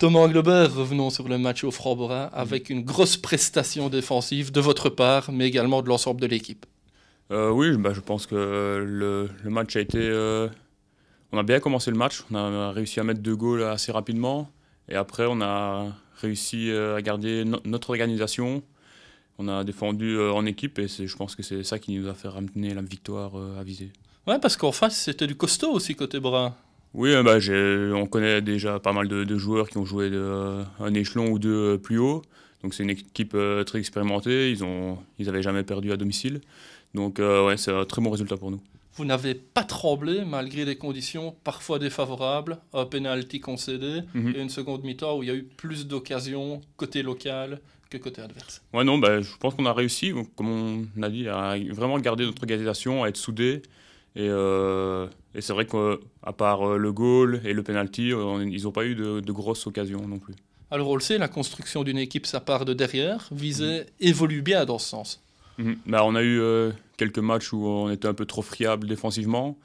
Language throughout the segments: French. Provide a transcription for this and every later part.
Thomas Glober, revenons sur le match au Franc-Borin, avec une grosse prestation défensive de votre part, mais également de l'ensemble de l'équipe. Euh, oui, bah, je pense que le, match a été. Euh, on a bien commencé le match, on a réussi à mettre deux goals assez rapidement, et après on a réussi euh, à garder notre organisation. On a défendu en équipe, et je pense que c'est ça qui nous a fait ramener la victoire à viser. Ouais, parce qu'en face c'était du costaud aussi côté Brun. Oui, euh, bah, on connaît déjà pas mal de, joueurs qui ont joué de, euh, un échelon ou deux euh, plus haut. Donc c'est une équipe très expérimentée, ils n'avaient jamais perdu à domicile. Donc ouais, c'est un très bon résultat pour nous. Vous n'avez pas tremblé malgré des conditions parfois défavorables, un penalty concédé mhm. et une seconde mi-temps où il y a eu plus d'occasions côté local que côté adverse. Ouais non, bah, je pense qu'on a réussi, comme on a dit, à vraiment garder notre organisation, à être soudés. Euh, et, c'est vrai qu'à part euh, le goal et le penalty, euh, ils n'ont pas eu de, grosses occasions non plus. Alors on le sait, la construction d'une équipe, ça part de derrière. viser mhm. évolue bien dans ce sens. Mhm. Bah, on a eu quelques matchs où on était un peu trop friable défensivement.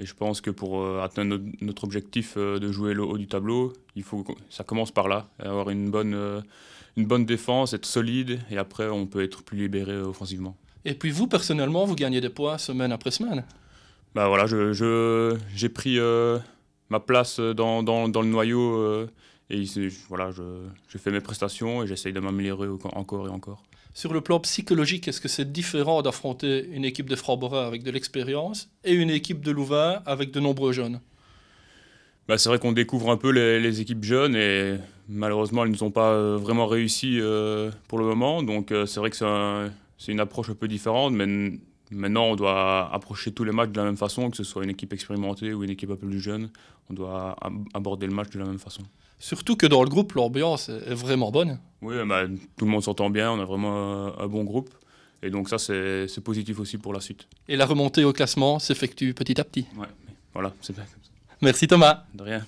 Et je pense que pour atteindre notre objectif de jouer le haut du tableau, il faut ça commence par là, avoir une bonne, une bonne défense, être solide, et après on peut être plus libéré offensivement. Et puis vous, personnellement, vous gagnez des poids semaine après semaine bah voilà, j'ai je, j'ai pris euh, ma place dans, le noyau euh, et voilà, j'ai fait mes prestations et j'essaye de m'améliorer encore et encore. Sur le plan psychologique, est-ce que c'est différent d'affronter une équipe de Framborin avec de l'expérience et une équipe de Louvain avec de nombreux jeunes bah, c'est vrai qu'on découvre un peu les, équipes jeunes et malheureusement elles ne sont pas euh, vraiment réussies pour le moment. Donc c'est vrai que c'est une approche un peu différente, mais Maintenant, on doit approcher tous les matchs de la même façon, que ce soit une équipe expérimentée ou une équipe un peu plus jeune. On doit aborder le match de la même façon. Surtout que dans le groupe, l'ambiance est vraiment bonne. Oui, eh ben, tout le monde s'entend bien, on a vraiment un, bon groupe. Et donc ça, c'est positif aussi pour la suite. Et la remontée au classement s'effectue petit à petit. Ouais, voilà, c'est bien comme ça. Merci Thomas. De rien.